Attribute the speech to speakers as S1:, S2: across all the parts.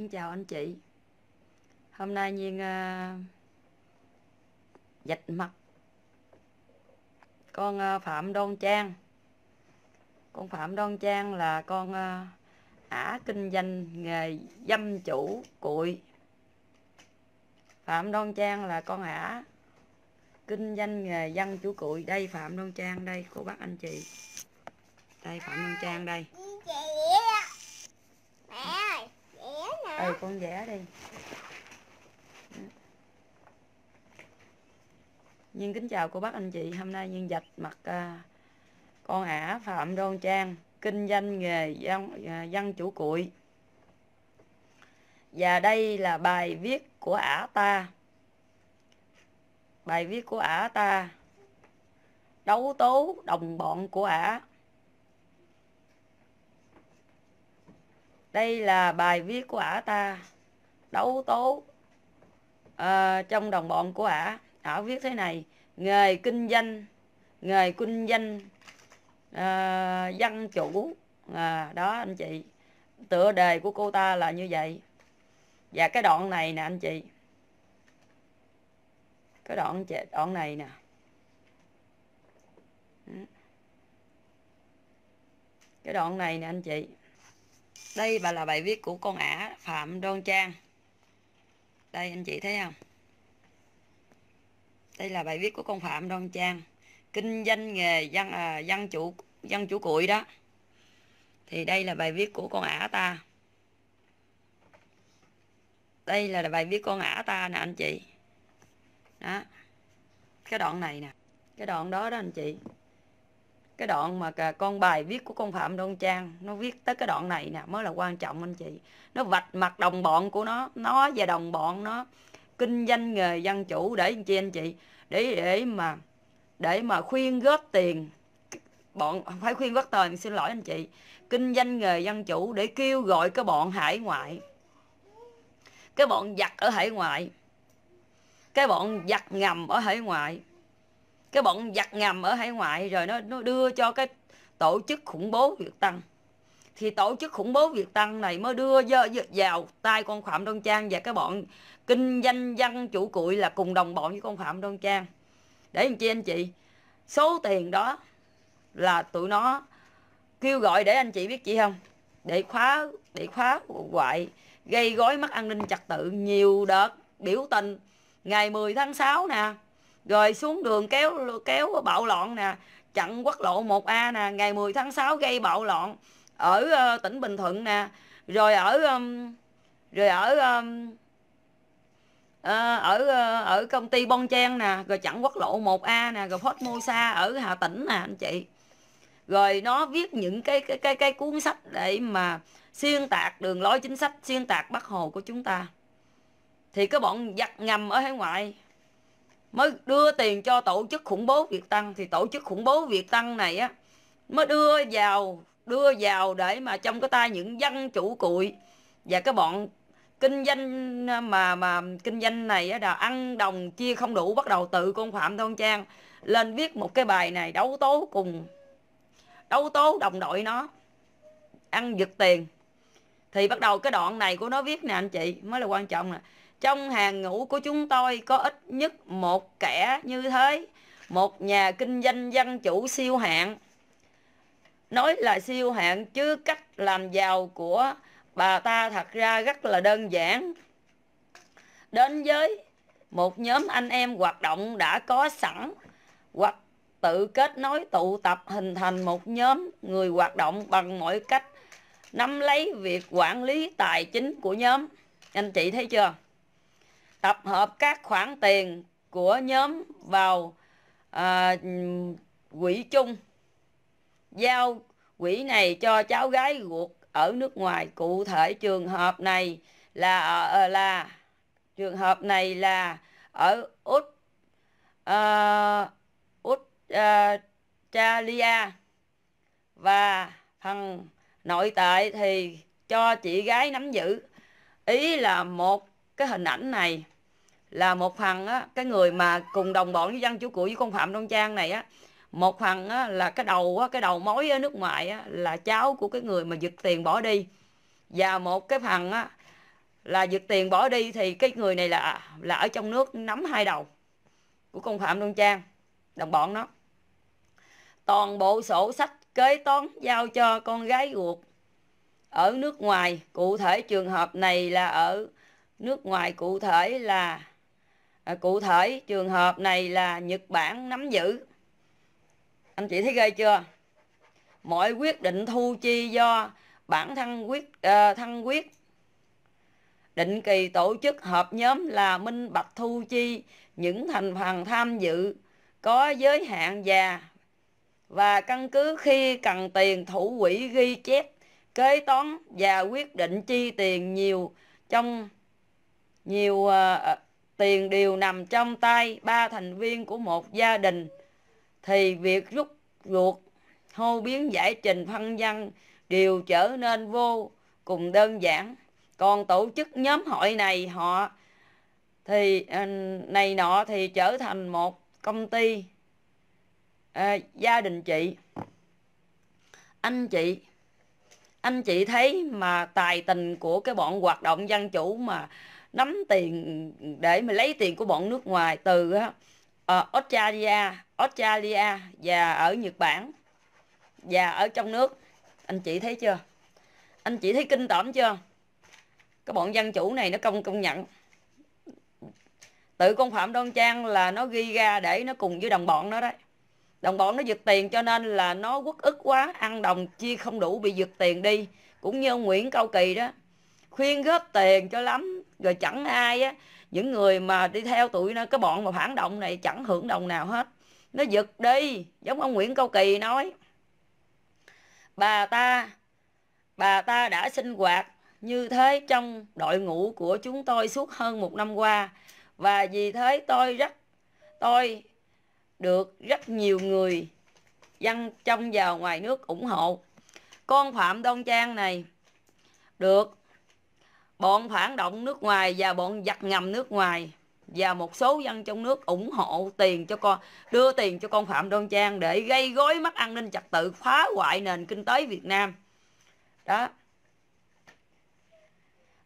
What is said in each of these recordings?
S1: Xin chào anh chị Hôm nay Nhiên uh, dạch mặt con uh, Phạm Đoan Trang Con Phạm Đoan Trang là con uh, ả kinh doanh nghề dâm chủ cụi Phạm Đoan Trang là con ả kinh doanh nghề dâm chủ cụi đây Phạm Đoan Trang đây cô bác anh chị đây Phạm Đoan Trang đây từ con vẽ đi Nhiên kính chào cô bác anh chị Hôm nay nhân dạch mặt à, con ả Phạm Đoan Trang Kinh doanh nghề dân, dân à, chủ cuội Và đây là bài viết của ả ta Bài viết của ả ta Đấu tố đồng bọn của ả đây là bài viết của ả ta đấu tố à, trong đồng bọn của ả ả viết thế này nghề kinh doanh nghề kinh doanh à, dân chủ à, đó anh chị tựa đề của cô ta là như vậy và cái đoạn này nè anh chị cái đoạn đoạn này nè cái đoạn này nè anh chị đây và là bài viết của con ả phạm đoan trang đây anh chị thấy không đây là bài viết của con phạm đoan trang kinh doanh nghề dân à, dân chủ dân chủ cuội đó thì đây là bài viết của con ả ta đây là bài viết con ả ta nè anh chị đó cái đoạn này nè cái đoạn đó đó anh chị cái đoạn mà con bài viết của con phạm Đông trang nó viết tới cái đoạn này nè mới là quan trọng anh chị nó vạch mặt đồng bọn của nó nó và đồng bọn nó kinh doanh nghề dân chủ để anh anh chị để để mà để mà khuyên góp tiền bọn phải khuyên góp tiền xin lỗi anh chị kinh doanh nghề dân chủ để kêu gọi cái bọn hải ngoại cái bọn giặc ở hải ngoại cái bọn giặc ngầm ở hải ngoại cái bọn giặc ngầm ở hải ngoại rồi nó nó đưa cho cái tổ chức khủng bố Việt Tân thì tổ chức khủng bố Việt Tân này mới đưa vào tay con Phạm đông Trang và cái bọn kinh doanh dân chủ cụi là cùng đồng bọn với con Phạm đông Trang để làm chi anh chị số tiền đó là tụi nó kêu gọi để anh chị biết chị không để khóa để khóa hoại gây gói mất an ninh trật tự nhiều đợt biểu tình ngày 10 tháng 6 nè rồi xuống đường kéo kéo bạo loạn nè chặn quốc lộ 1A nè ngày 10 tháng 6 gây bạo loạn ở uh, tỉnh Bình Thuận nè rồi ở um, rồi ở um, À, ở ờ, ở công ty Bon Chen nè, rồi chặn quốc lộ 1A nè, rồi phát Formosa ở Hà Tĩnh nè anh chị. Rồi nó viết những cái cái cái cái cuốn sách để mà xuyên tạc đường lối chính sách, xuyên tạc Bắc Hồ của chúng ta. Thì cái bọn giặc ngầm ở hải ngoại mới đưa tiền cho tổ chức khủng bố Việt tăng thì tổ chức khủng bố Việt tăng này á mới đưa vào đưa vào để mà trong cái tay những dân chủ cụi và cái bọn kinh doanh à, mà mà kinh doanh này á là ăn đồng chia không đủ bắt đầu tự con Phạm thông Trang lên viết một cái bài này đấu tố cùng đấu tố đồng đội nó ăn giật tiền thì bắt đầu cái đoạn này của nó viết nè anh chị mới là quan trọng nè trong hàng ngũ của chúng tôi có ít nhất một kẻ như thế, một nhà kinh doanh dân chủ siêu hạng. Nói là siêu hạng chứ cách làm giàu của bà ta thật ra rất là đơn giản. Đến với một nhóm anh em hoạt động đã có sẵn hoặc tự kết nối tụ tập hình thành một nhóm người hoạt động bằng mọi cách nắm lấy việc quản lý tài chính của nhóm anh chị thấy chưa tập hợp các khoản tiền của nhóm vào à, quỹ chung giao quỹ này cho cháu gái ruột ở nước ngoài cụ thể trường hợp này là ờ, là trường hợp này là ở út uh, úc uh, và phần nội tệ thì cho chị gái nắm giữ ý là một cái hình ảnh này là một phần á, cái người mà cùng đồng bọn với dân chủ cụi với con phạm đông trang này á một phần á, là cái đầu á, cái đầu mối ở nước ngoài á, là cháu của cái người mà giật tiền bỏ đi và một cái phần á, là giật tiền bỏ đi thì cái người này là là ở trong nước nắm hai đầu của con phạm đông trang đồng bọn nó toàn bộ sổ sách kế toán giao cho con gái ruột ở nước ngoài cụ thể trường hợp này là ở nước ngoài cụ thể là à, cụ thể trường hợp này là Nhật Bản nắm giữ anh chị thấy ghê chưa mọi quyết định thu chi do bản thân quyết uh, thân quyết định kỳ tổ chức hợp nhóm là minh bạch thu chi những thành phần tham dự có giới hạn già và căn cứ khi cần tiền thủ quỹ ghi chép kế toán và quyết định chi tiền nhiều trong nhiều uh, tiền đều nằm trong tay ba thành viên của một gia đình thì việc rút ruột hô biến giải trình phân văn đều trở nên vô cùng đơn giản còn tổ chức nhóm hội này họ thì ờ, này nọ thì trở thành một công ty à, gia đình chị anh chị anh chị thấy mà tài tình của cái bọn hoạt động dân chủ mà nắm tiền để mà lấy tiền của bọn nước ngoài từ uh, Australia, Australia và ở Nhật Bản và ở trong nước. Anh chị thấy chưa? Anh chị thấy kinh tởm chưa? Cái bọn dân chủ này nó công công nhận. Tự con Phạm Đoan Trang là nó ghi ra để nó cùng với đồng bọn nó đấy. Đồng bọn nó giật tiền cho nên là nó quất ức quá, ăn đồng chia không đủ bị giật tiền đi. Cũng như ông Nguyễn Cao Kỳ đó, khuyên góp tiền cho lắm rồi chẳng ai á những người mà đi theo tụi nó cái bọn mà phản động này chẳng hưởng đồng nào hết nó giật đi giống ông Nguyễn Cao Kỳ nói bà ta bà ta đã sinh hoạt như thế trong đội ngũ của chúng tôi suốt hơn một năm qua và vì thế tôi rất tôi được rất nhiều người dân trong và ngoài nước ủng hộ con phạm đông trang này được bọn phản động nước ngoài và bọn giặc ngầm nước ngoài và một số dân trong nước ủng hộ tiền cho con đưa tiền cho con Phạm Đoan Trang để gây gối mất an ninh trật tự phá hoại nền kinh tế Việt Nam đó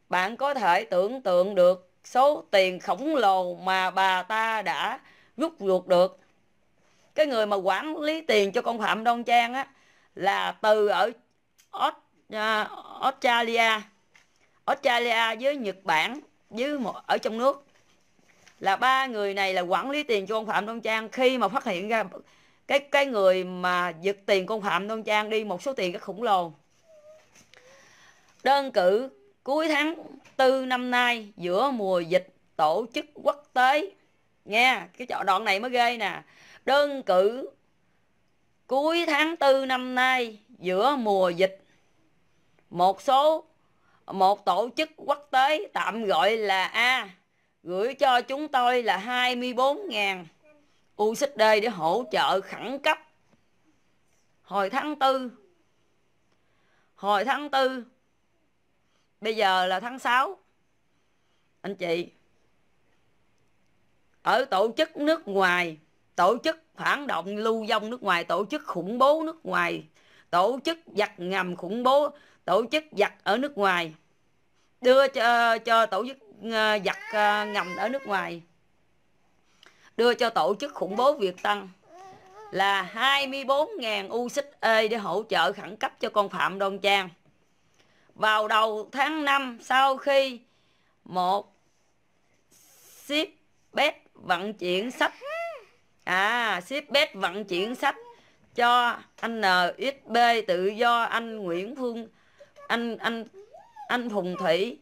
S1: bạn có thể tưởng tượng được số tiền khổng lồ mà bà ta đã rút ruột được cái người mà quản lý tiền cho con Phạm Đoan Trang á là từ ở à, Australia Australia với Nhật Bản với một, ở trong nước là ba người này là quản lý tiền cho ông Phạm Đông Trang khi mà phát hiện ra cái cái người mà giật tiền của ông Phạm Đông Trang đi một số tiền rất khủng lồ. Đơn cử cuối tháng tư năm nay giữa mùa dịch tổ chức quốc tế nghe cái chọn đoạn này mới ghê nè đơn cử cuối tháng tư năm nay giữa mùa dịch một số một tổ chức quốc tế tạm gọi là A gửi cho chúng tôi là 24.000 USD để hỗ trợ khẩn cấp hồi tháng tư hồi tháng tư bây giờ là tháng 6 anh chị ở tổ chức nước ngoài tổ chức phản động lưu vong nước ngoài tổ chức khủng bố nước ngoài tổ chức giặc ngầm khủng bố tổ chức giặt ở nước ngoài đưa cho, cho tổ chức ờ, giặt ờ, ngầm ở nước ngoài đưa cho tổ chức khủng bố Việt Tân là 24.000 USD để hỗ trợ khẩn cấp cho con Phạm Đoan Trang. Vào đầu tháng 5 sau khi một ship bét vận chuyển sách à ship bét vận chuyển sách cho anh NXB tự do anh Nguyễn Phương anh anh anh phùng Thủy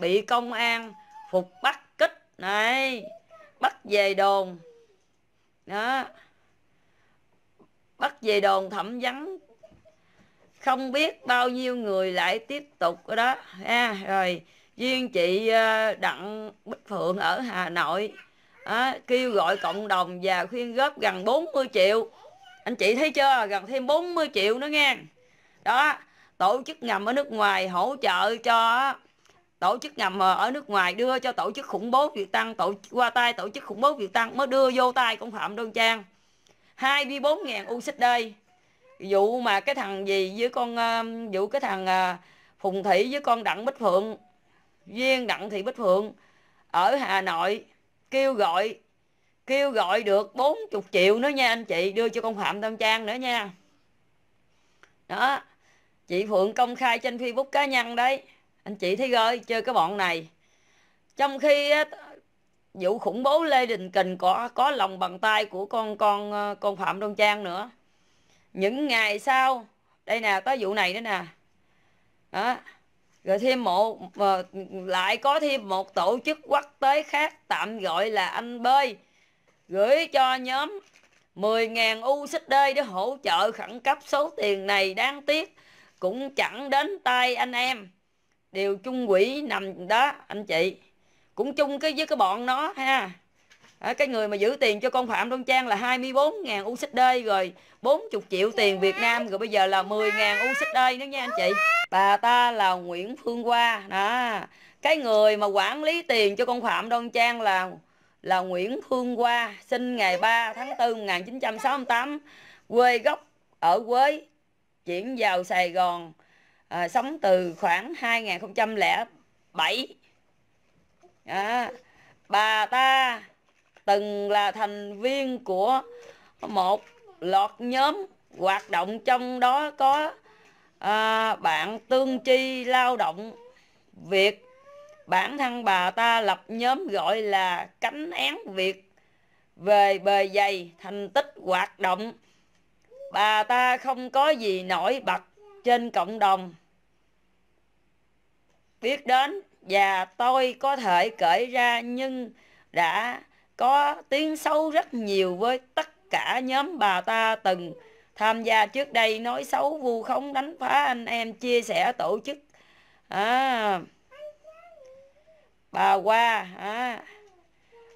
S1: bị công an phục bắt kích này bắt về đồn đó bắt về đồn thẩm vấn không biết bao nhiêu người lại tiếp tục đó ha à, rồi duyên chị ờ, đặng bích phượng ở hà nội à, kêu gọi cộng đồng và khuyên góp gần 40 triệu anh chị thấy chưa gần thêm 40 triệu nữa nghe đó tổ chức ngầm ở nước ngoài hỗ trợ cho tổ chức ngầm ờ, ở nước ngoài đưa cho tổ chức khủng bố Việt Tăng tổ qua tay tổ chức khủng bố Việt Tăng mới đưa vô tay cũng Phạm Đoan Trang 24.000 USD vụ mà cái thằng gì với con ờ, vụ cái thằng ờ, Phùng Thị với con Đặng Bích Phượng Duyên Đặng Thị Bích Phượng ở Hà Nội kêu gọi kêu gọi được 40 triệu nữa nha anh chị đưa cho con Phạm Đoan Trang nữa nha đó chị phượng công khai trên facebook cá nhân đấy anh chị thấy rồi chơi cái bọn này trong khi vụ khủng bố lê đình kình có có lòng bằng tay của con con ờ, con phạm đông trang nữa những ngày sau đây nè có vụ này nữa nè đó rồi thêm một ờ, lại có thêm một tổ chức quốc tế khác tạm gọi là anh bơi gửi cho nhóm 10.000 USD để hỗ trợ khẩn cấp số tiền này đáng tiếc cũng chẳng đến tay anh em đều chung quỷ nằm đó anh chị cũng chung cái với cái bọn nó ha à, cái người mà giữ tiền cho con Phạm Đông Trang là 24.000 USD rồi 40 triệu tiền Việt Nam rồi bây giờ là 10.000 USD nữa nha anh chị bà ta là Nguyễn Phương Hoa đó cái người mà quản lý tiền cho con Phạm Đông Trang là là Nguyễn Phương Hoa sinh ngày 3 tháng 4 1968 quê gốc ở Quế chuyển vào Sài Gòn à, sống từ khoảng 2007 à, bà ta từng là thành viên của một loạt nhóm hoạt động trong đó có à, bạn tương chi lao động Việt bản thân bà ta lập nhóm gọi là cánh én Việt về bề dày thành tích hoạt động bà ta không có gì nổi bật trên cộng đồng biết đến và tôi có thể kể ra nhưng đã có tiếng xấu rất nhiều với tất cả nhóm bà ta từng tham gia trước đây nói xấu vu khống đánh phá anh em chia sẻ tổ chức à, bà qua à,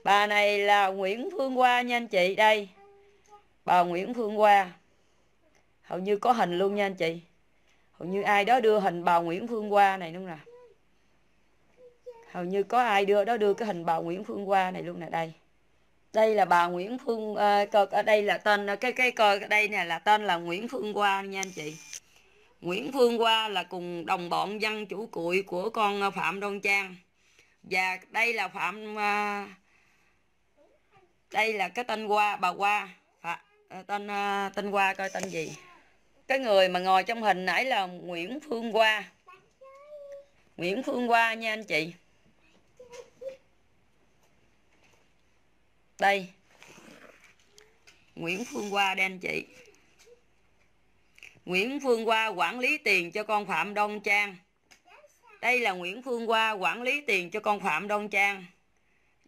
S1: bà này là nguyễn phương hoa nha anh chị đây bà nguyễn phương hoa hầu như có hình luôn nha anh chị hầu như ai đó đưa hình bà Nguyễn Phương Hoa này luôn nè hầu như có ai đưa đó đưa cái hình bà Nguyễn Phương Hoa này luôn nè đây đây là bà Nguyễn Phương à, ở đây là tên cái cái coi đây nè là tên là Nguyễn Phương Hoa nha anh chị Nguyễn Phương Hoa là cùng đồng bọn dân chủ cụi của con Phạm Đoan Trang và đây là Phạm à, đây là cái tên Hoa bà Hoa Phạm, tên à, tên Hoa coi tên gì cái người mà ngồi trong hình nãy là Nguyễn Phương Hoa Nguyễn Phương Hoa nha anh chị đây Nguyễn Phương Hoa đây anh chị Nguyễn Phương Hoa quản lý tiền cho con Phạm Đông Trang đây là Nguyễn Phương Hoa quản lý tiền cho con Phạm Đông Trang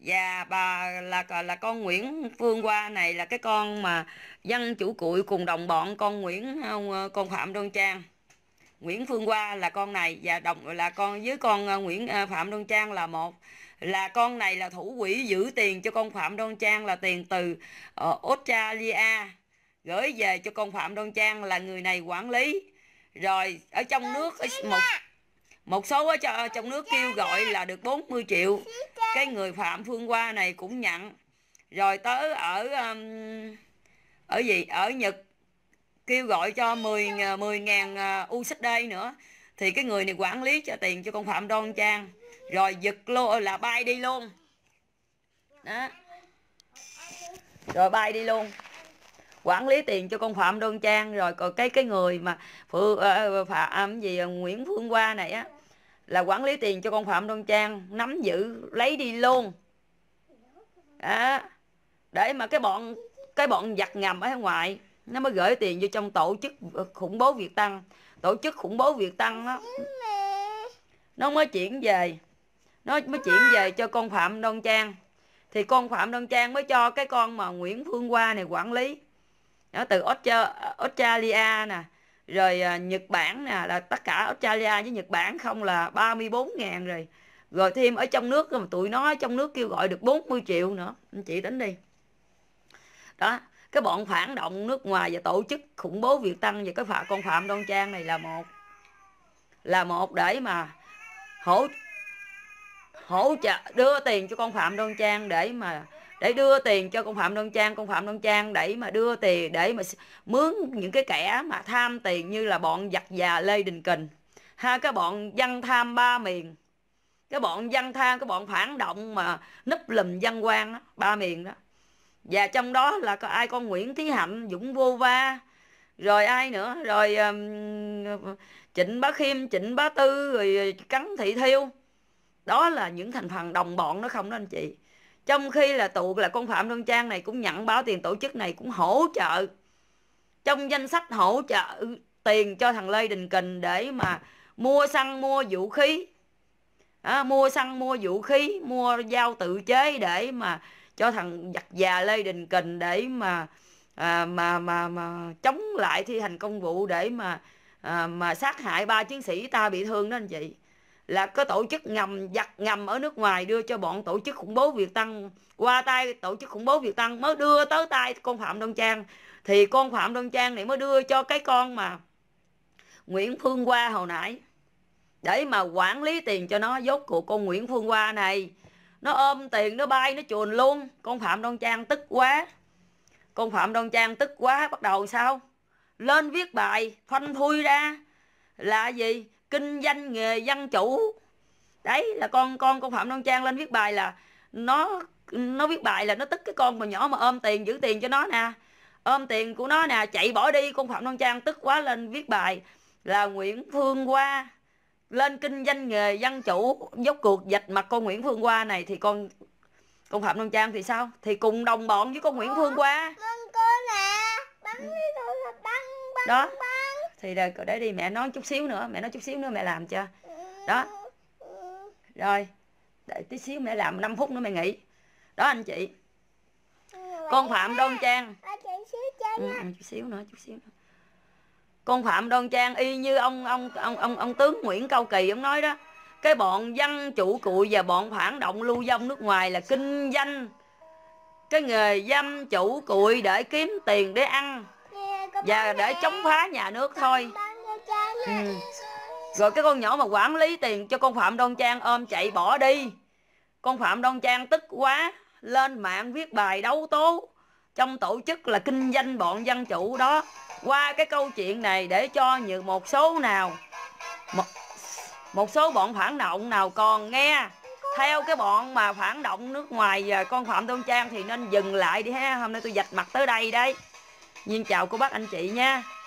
S1: và dạ, bà là là con Nguyễn Phương Hoa này là cái con mà dân chủ cụi cùng đồng bọn con Nguyễn ờ, con Phạm Đoan Trang Nguyễn Phương Hoa là con này và đồng là con với con ờ, Nguyễn ờ, Phạm Đoan Trang là một là con này là thủ quỹ giữ tiền cho con Phạm Đoan Trang là tiền từ Australia gửi về cho con Phạm Đoan Trang là người này quản lý rồi ở trong nước một một số ở trong nước kêu gọi là được 40 triệu Cái người Phạm Phương Hoa này cũng nhận Rồi tới ở um, ở gì ở Nhật kêu gọi cho 10 10 ngàn à, u đây nữa thì cái người này quản lý cho tiền cho con Phạm Đoan Trang rồi giật lô là bay đi luôn đó rồi bay đi luôn quản lý tiền cho con phạm đơn trang rồi còn cái cái người mà phụ uh, phạm gì ờ, nguyễn phương qua này á là quản lý tiền cho con phạm đơn trang nắm giữ lấy đi luôn à, để mà cái bọn cái bọn giặt ngầm ở ngoài nó mới gửi tiền vô trong tổ chức khủng bố việt tăng tổ chức khủng bố việt tăng đó, nó mới chuyển về nó mới chuyển về cho con phạm đơn trang thì con phạm đơn trang mới cho cái con mà nguyễn phương qua này quản lý đó, từ Australia nè rồi à, Nhật Bản nè là tất cả Australia với Nhật Bản không là 34 ngàn rồi rồi thêm ở trong nước mà tụi nó trong nước kêu gọi được 40 triệu nữa anh chị tính đi đó cái bọn phản động nước ngoài và tổ chức khủng bố Việt Tân và cái phạm con phạm Đoan Trang này là một là một để mà hỗ hỗ trợ đưa tiền cho con phạm Đoan Trang để mà để đưa tiền cho con phạm đoan trang con phạm đoan trang để mà đưa tiền để mà mướn những cái kẻ mà tham tiền như là bọn giặc già lê đình kình ha cái bọn dân tham ba miền cái bọn dân tham cái bọn phản động mà núp lùm dân quan đó, ba miền đó và trong đó là có ai con nguyễn thí hạnh dũng vô va rồi ai nữa rồi um, trịnh bá khiêm trịnh bá tư rồi ờ, cắn thị thiêu đó là những thành phần đồng bọn nó không đó anh chị trong khi là tụ là con phạm đoan trang này cũng nhận báo tiền tổ chức này cũng hỗ trợ trong danh sách hỗ trợ tiền cho thằng lê đình kình để mà mua xăng mua vũ khí à, mua xăng mua vũ khí mua dao tự chế để mà cho thằng giặc già lê đình kình để mà à, mà mà mà chống lại thi hành công vụ để mà à, mà sát hại ba chiến sĩ ta bị thương đó anh chị là có tổ chức ngầm giặt ngầm ở nước ngoài đưa cho bọn tổ chức khủng bố Việt tăng qua tay tổ chức khủng bố Việt tăng mới đưa tới tay con Phạm Đông Trang thì con Phạm Đông Trang này mới đưa cho cái con mà Nguyễn Phương Hoa hồi nãy để mà quản lý tiền cho nó dốt của con Nguyễn Phương Hoa này nó ôm tiền nó bay nó chuồn luôn con Phạm Đông Trang tức quá con Phạm Đông Trang tức quá bắt đầu sao lên viết bài phanh thui ra là gì kinh doanh nghề dân chủ đấy là con con con phạm đoan trang lên viết bài là nó nó viết bài là nó tức cái con mà nhỏ mà ôm tiền giữ tiền cho nó nè ôm tiền của nó nè chạy bỏ đi con phạm đoan trang tức quá lên viết bài là nguyễn phương hoa lên kinh doanh nghề dân chủ dốc cuộc dạch mặt con nguyễn phương hoa này thì con con phạm đoan trang thì sao thì cùng đồng bọn với con nguyễn phương hoa đó thì là để đi mẹ nói chút xíu nữa mẹ nói chút xíu nữa mẹ làm cho đó rồi để tí xíu mẹ làm 5 phút nữa mẹ nghỉ đó anh chị con phạm đoan trang ừ, chút xíu nữa chút xíu nữa con phạm đoan trang y như ông ông ông ông ông tướng nguyễn cao kỳ ông nói đó cái bọn dân chủ cụi và bọn phản động lưu vong nước ngoài là kinh doanh cái nghề dâm chủ cụi để kiếm tiền để ăn và để chống phá nhà nước thôi ừ. rồi cái con nhỏ mà quản lý tiền cho con phạm đoan trang ôm chạy bỏ đi con phạm đoan trang tức quá lên mạng viết bài đấu tố trong tổ chức là kinh doanh bọn dân chủ đó qua cái câu chuyện này để cho như một số nào một, một số bọn phản động nào còn nghe theo cái bọn mà phản động nước ngoài và con phạm tôn trang thì nên dừng lại đi ha hôm nay tôi dạch mặt tới đây đây. Nhiên chào cô bác anh chị nha